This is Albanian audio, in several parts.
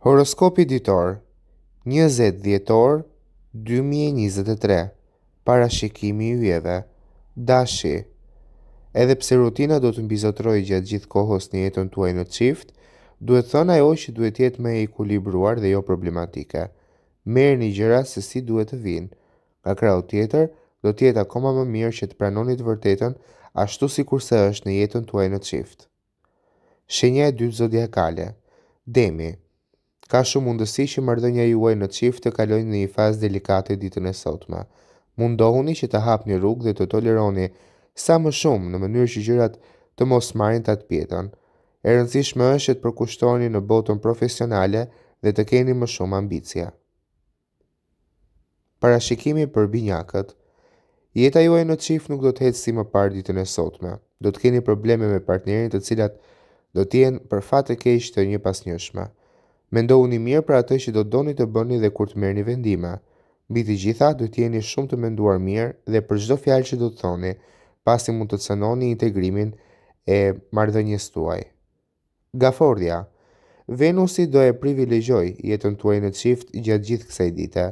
Horoskopi ditor 20 dhjetor 2023 Parashikimi i yjeve Dashi Edhe pse rutina do të mbizotrojë gjatë gjithë kohës në jetën tuaj në çift, duhet thënë ajo që duhet të jetë më e ekuilibruar dhe jo problematike. një gjëra se si duhet të vinë. Nga krau tjetër, do të jetë akoma më mirë që të pranonit vërtetën ashtu si kurse është në jetën tuaj në çift. Shenja e dytë zodiakale. Demi. Demi. Ka shumë mundësi që mërdënja juaj në qift të kalojnë në një fazë delikate ditën e sotme. Mundohuni që të hapë një rrugë dhe të toleroni sa më shumë në mënyrë që gjyrat të mos marrin të atë pjetën. E rëndësishme është që të përkushtoni në botën profesionale dhe të keni më shumë ambicia. Parashikimi për binjakët Jeta juaj në qif nuk do të hetë si më parë ditën e sotme. Do të keni probleme me partnerin të cilat do të jenë për fat të keq të një Mendohuni mirë për atë që do doni të bëni dhe kur të merrni vendime. Mbi gjitha, do të jeni shumë të menduar mirë dhe për çdo fjalë që do të thoni, pasi mund të cënoni integrimin e marrëdhënies tuaj. Gafordhja. Venusi do e privilegjoj jetën tuaj në çift gjatë gjithë kësaj dite.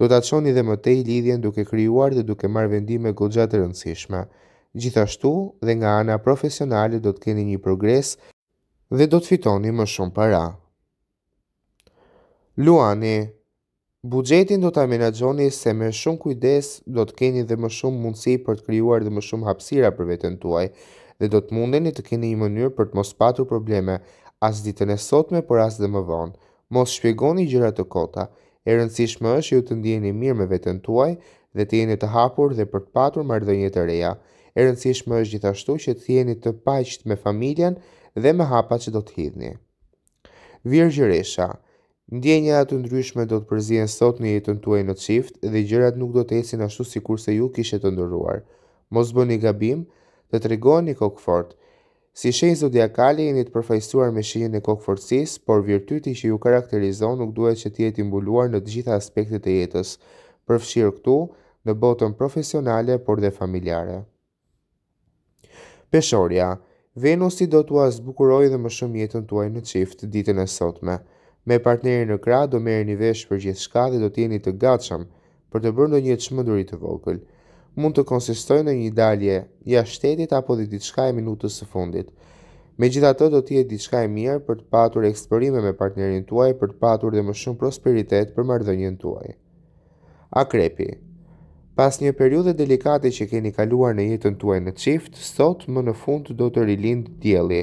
Do ta çoni dhe më tej lidhjen duke krijuar dhe duke marrë vendime goxha rëndësishme. Gjithashtu, dhe nga ana profesionale do të keni një progres dhe do të fitoni më shumë para. Luani, bugjetin do të amenagjoni se me shumë kujdes do të keni dhe më shumë mundësi për të kryuar dhe më shumë hapsira për vetën tuaj dhe do të mundeni të keni një mënyrë për të mos patru probleme as ditën e sotme për as dhe më vonë. Mos shpjegoni gjëra të kota, e rëndësishme është ju të ndjeni mirë me vetën tuaj dhe të jeni të hapur dhe për të patur mardhënje të reja. E rëndësishme është gjithashtu që të jeni të paqët me familjen dhe me hapat që do të hidhni. Virgjëresha, Ndjenja e të ndryshme do të përzihen sot në jetën tuaj në çift dhe gjërat nuk do të ecin ashtu sikur se ju kishte të ndëruar. Mos bëni gabim dhe tregoni kokë fort. Si shenjë zodiakale jeni të përfaqësuar me shenjën e kokëfortësisë, por virtyti që ju karakterizon nuk duhet që të jetë i mbuluar në të gjitha aspektet e jetës, përfshirë këtu në botën profesionale por dhe familjare. Peshorja, Venusi do t'ua zbukurojë dhe më shumë jetën tuaj në çift ditën e sotme me partnerin në krah do merreni një vesh për gjithë shka dhe do t'jeni të gatshëm për të bërë ndonjë çmenduri të vogël. Mund të konsistojë në një dalje jashtë shtetit apo dhe diçka e minutës së fundit. Megjithatë do të jetë diçka e mirë për të patur eksperime me partnerin tuaj, për të patur dhe më shumë prosperitet për marrëdhënien tuaj. Akrepi. Pas një periudhe delikate që keni kaluar në jetën tuaj në çift, sot më në fund do të rilind dielli,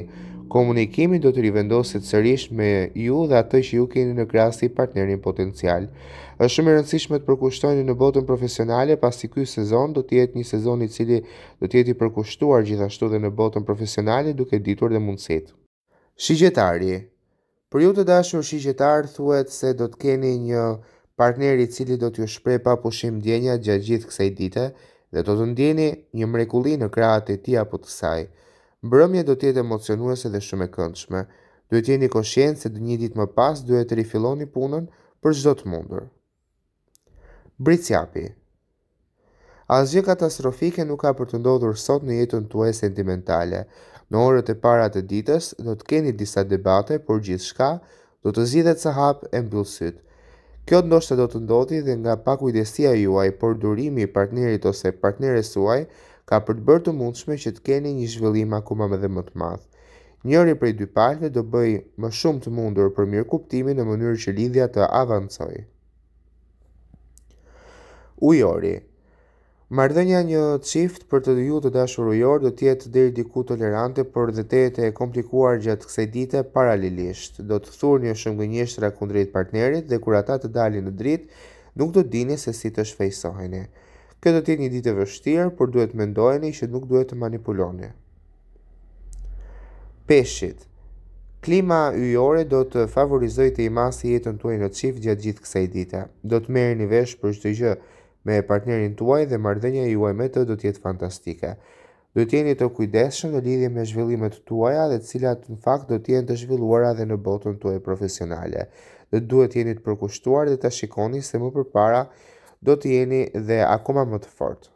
komunikimi do të rivendoset sërish me ju dhe atë që ju keni në krahas të partnerin potencial. Është shumë e rëndësishme të përkushtoni në botën profesionale pasi ky sezon do të jetë një sezon i cili do të jetë i përkushtuar gjithashtu dhe në botën profesionale duke ditur dhe mundësitë. Shigjetari. Për ju të dashur shigjetar thuhet se do të keni një partner i cili do t'ju shpreh pa pushim ndjenja gjatë gjithë kësaj dite dhe do të ndjeni një mrekulli në krahët e tij apo të saj mbrëmja do tjetë emocionuese dhe shumë e këndshme. Duhet jeni koshien se dë një ditë më pas duhet të rifiloni punën për çdo të mundur. Britsjapi Asgjë katastrofike nuk ka për të ndodhur sot në jetën tuaj sentimentale. Në orët e para të ditës do të keni disa debate, por gjithçka do të zgjidhet sa hap e mbyll syt. Kjo ndoshta do të ndodhi dhe nga pakujdesia juaj, por durimi i partnerit ose partneres suaj ka për të bërë të mundshme që të keni një zhvillim akoma më dhe më të madh. Njëri prej dy palëve do bëj më shumë të mundur për mirëkuptimin në mënyrë që lidhja të avancojë. Ujori Mardhënja një qift për të ju të dashur ujor do të jetë deri diku tolerante, por dhe të e komplikuar gjatë kësaj dite paralelisht. Do të thurni një shumë gënjeshtra kundrejt partnerit dhe kur ata të dalin në dritë, nuk do dini se si të shfaqësoheni. Këtë do të jetë një ditë e vështirë, por duhet të mendojeni që nuk duhet të manipuloni. Peshqit. Klima yjore do të favorizoj të imasi jetën tuaj në çift gjatë gjithë kësaj dite. Do të merrni vesh për çdo gjë me partnerin tuaj dhe marrëdhënia juaj me të do të jetë fantastike. Do të jeni të kujdesshëm në lidhje me zhvillimet tuaja, dhe të cilat në fakt do të jenë të zhvilluara edhe në botën tuaj profesionale. Dhe duhet jeni të përkushtuar dhe ta shikoni se më përpara Do të jeni dhe akoma më të fortë